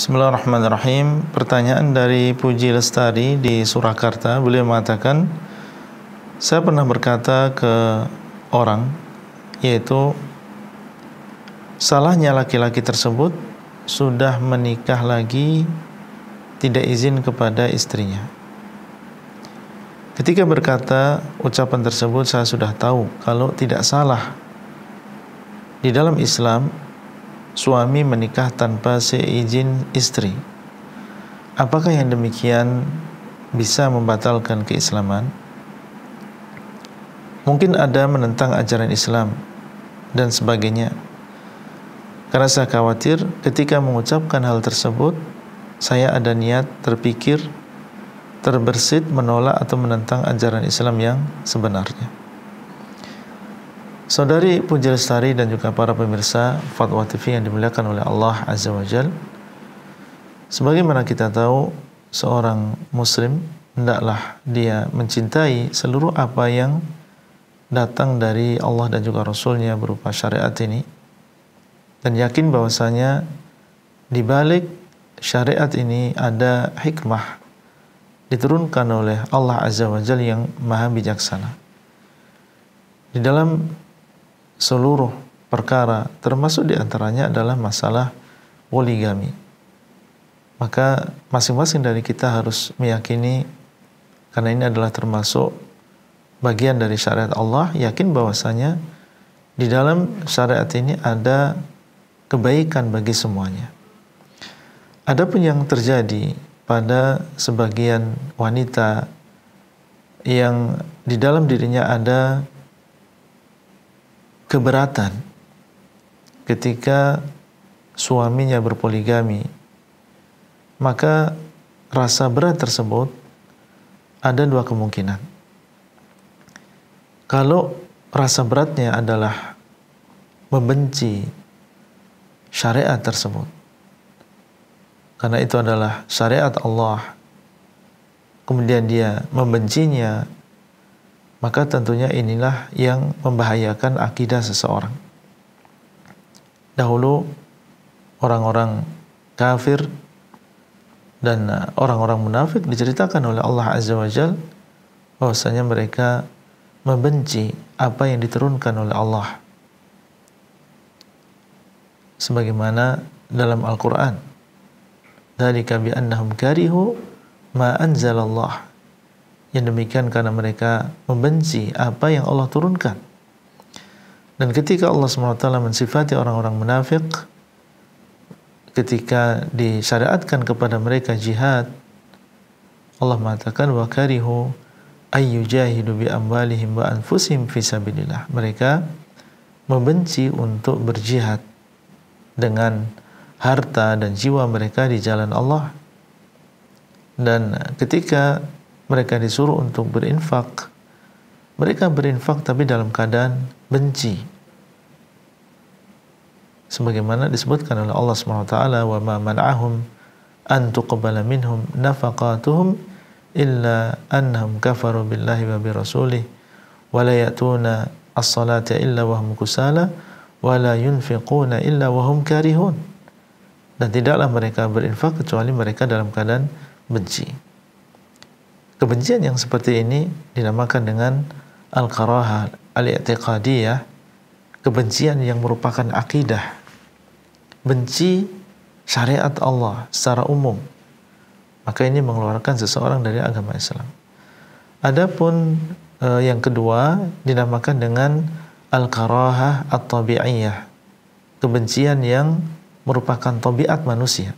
Bismillahirrahmanirrahim. Pertanyaan dari Puji Lestari di Surakarta, beliau mengatakan, saya pernah berkata ke orang, yaitu salahnya laki-laki tersebut sudah menikah lagi tidak izin kepada istrinya. Ketika berkata ucapan tersebut, saya sudah tahu kalau tidak salah. Di dalam Islam, suami menikah tanpa seizin istri. Apakah yang demikian bisa membatalkan keislaman? Mungkin ada menentang ajaran Islam dan sebagainya. Karena saya khawatir ketika mengucapkan hal tersebut, saya ada niat terpikir terbersit menolak atau menentang ajaran Islam yang sebenarnya. Saudari Puji Lestari dan juga para pemirsa Fatwa TV yang dimuliakan oleh Allah Azza wa Jal. Sebagaimana kita tahu, seorang muslim hendaklah dia mencintai seluruh apa yang datang dari Allah dan juga Rasulnya berupa syariat ini dan yakin bahwasanya di balik syariat ini ada hikmah diturunkan oleh Allah Azza wa Jalla yang maha bijaksana. Di dalam seluruh perkara, termasuk diantaranya adalah masalah poligami. Maka masing-masing dari kita harus meyakini karena ini adalah termasuk bagian dari syariat Allah, yakin bahwasanya di dalam syariat ini ada kebaikan bagi semuanya. ada pun yang terjadi pada sebagian wanita yang di dalam dirinya ada keberatan ketika suaminya berpoligami, maka rasa berat tersebut ada dua kemungkinan. Kalau rasa beratnya adalah membenci syariat tersebut, karena itu adalah syariat Allah, kemudian dia membencinya maka tentunya inilah yang membahayakan akidah seseorang. Dahulu orang-orang kafir dan uh, orang-orang munafik diceritakan oleh Allah Azza wa Jal bahwasanya mereka membenci apa yang diturunkan oleh Allah. Sebagaimana dalam Al-Quran. Dari bi annahum karihu ma anzalallah yang demikian karena mereka membenci apa yang Allah turunkan. Dan ketika Allah SWT mensifati orang-orang munafik, ketika disyariatkan kepada mereka jihad, Allah mengatakan wa karihu ayyujahidu bi amwalihim wa anfusihim fi sabilillah. Mereka membenci untuk berjihad dengan harta dan jiwa mereka di jalan Allah. Dan ketika mereka disuruh untuk berinfak. Mereka berinfak tapi dalam keadaan benci. Sebagaimana disebutkan oleh Allah Subhanahu wa taala wa ma man'ahum an tuqbala minhum nafaqatuhum illa annahum kafaru billahi wa bi rasulih wa la ya'tuna as-salata illa wa hum kusala wa la yunfiquna illa wa hum karihun. Dan tidaklah mereka berinfak kecuali mereka dalam keadaan benci. Kebencian yang seperti ini dinamakan dengan al-karaha al-i'tiqadiyah, kebencian yang merupakan akidah. Benci syariat Allah secara umum. Maka ini mengeluarkan seseorang dari agama Islam. Adapun e, yang kedua dinamakan dengan al karaha at-tabi'iyah. Kebencian yang merupakan tabiat manusia.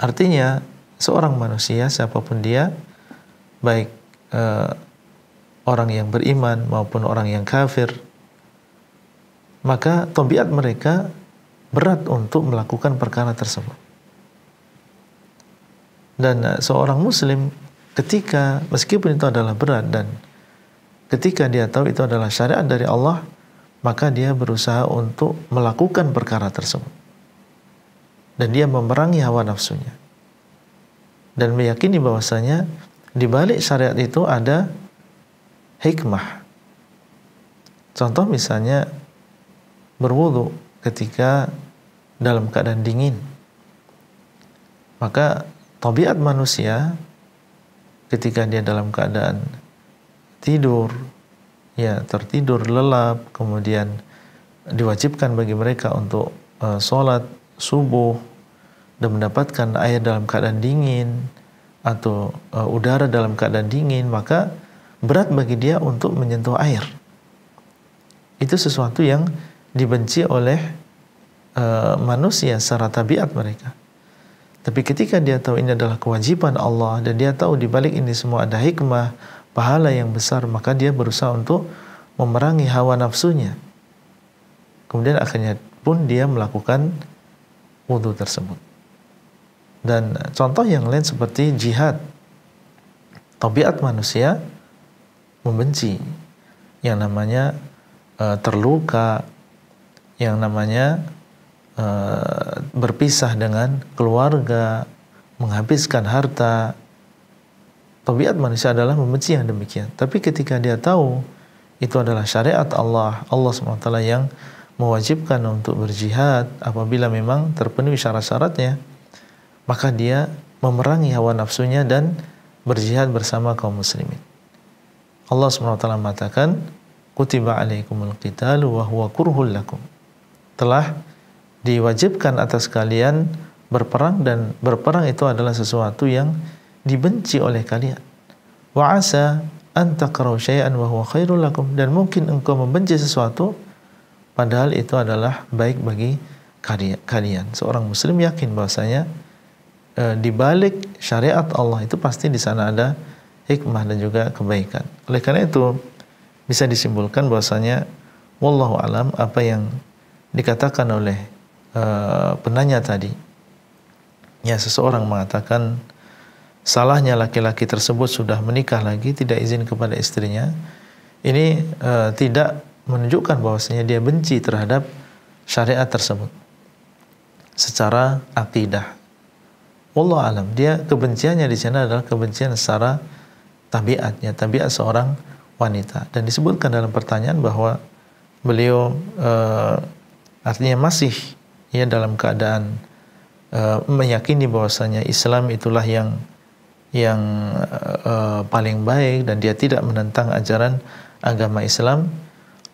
Artinya seorang manusia siapapun dia baik eh, orang yang beriman maupun orang yang kafir maka tabiat mereka berat untuk melakukan perkara tersebut dan eh, seorang muslim ketika meskipun itu adalah berat dan ketika dia tahu itu adalah syariat dari Allah maka dia berusaha untuk melakukan perkara tersebut dan dia memerangi hawa nafsunya dan meyakini bahwasanya di balik syariat itu ada hikmah. Contoh misalnya berwudu ketika dalam keadaan dingin. Maka tabiat manusia ketika dia dalam keadaan tidur, ya tertidur lelap, kemudian diwajibkan bagi mereka untuk uh, sholat subuh dan mendapatkan air dalam keadaan dingin atau uh, udara dalam keadaan dingin, maka berat bagi dia untuk menyentuh air. Itu sesuatu yang dibenci oleh uh, manusia secara tabiat mereka. Tapi ketika dia tahu ini adalah kewajiban Allah dan dia tahu di balik ini semua ada hikmah, pahala yang besar, maka dia berusaha untuk memerangi hawa nafsunya. Kemudian akhirnya pun dia melakukan wudhu tersebut. Dan contoh yang lain seperti jihad. Tabiat manusia membenci yang namanya e, terluka, yang namanya e, berpisah dengan keluarga, menghabiskan harta. Tabiat manusia adalah membenci yang demikian. Tapi ketika dia tahu itu adalah syariat Allah, Allah SWT yang mewajibkan untuk berjihad apabila memang terpenuhi syarat-syaratnya, maka dia memerangi hawa nafsunya dan berjihad bersama kaum muslimin. Allah SWT mengatakan, Kutiba alaikumul qitalu wa huwa kurhul lakum. Telah diwajibkan atas kalian berperang dan berperang itu adalah sesuatu yang dibenci oleh kalian. Wa asa an takrahu syai'an wa huwa khairul lakum dan mungkin engkau membenci sesuatu padahal itu adalah baik bagi kalian. Seorang muslim yakin bahwasanya e, di balik syariat Allah itu pasti di sana ada hikmah dan juga kebaikan. Oleh karena itu bisa disimpulkan bahwasanya wallahu alam apa yang dikatakan oleh e, penanya tadi. Ya seseorang mengatakan salahnya laki-laki tersebut sudah menikah lagi tidak izin kepada istrinya. Ini e, tidak menunjukkan bahwasanya dia benci terhadap syariat tersebut secara akidah Allah alam. Dia kebenciannya di sana adalah kebencian secara tabiatnya, tabiat seorang wanita. Dan disebutkan dalam pertanyaan bahwa beliau e, artinya masih ya dalam keadaan e, meyakini bahwasanya Islam itulah yang yang e, paling baik dan dia tidak menentang ajaran agama Islam.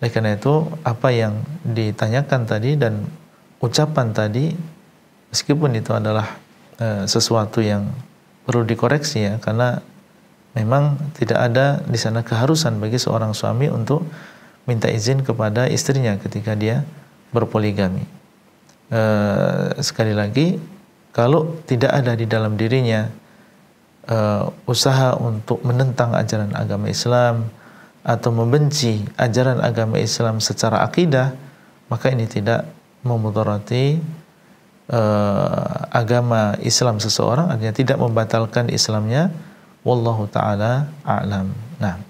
Oleh karena itu, apa yang ditanyakan tadi dan ucapan tadi meskipun itu adalah Eh, sesuatu yang perlu dikoreksi ya karena memang tidak ada di sana keharusan bagi seorang suami untuk minta izin kepada istrinya ketika dia berpoligami. E, sekali lagi, kalau tidak ada di dalam dirinya e, usaha untuk menentang ajaran agama Islam atau membenci ajaran agama Islam secara akidah, maka ini tidak memudarati uh, agama Islam seseorang artinya tidak membatalkan Islamnya wallahu taala alam. Nah,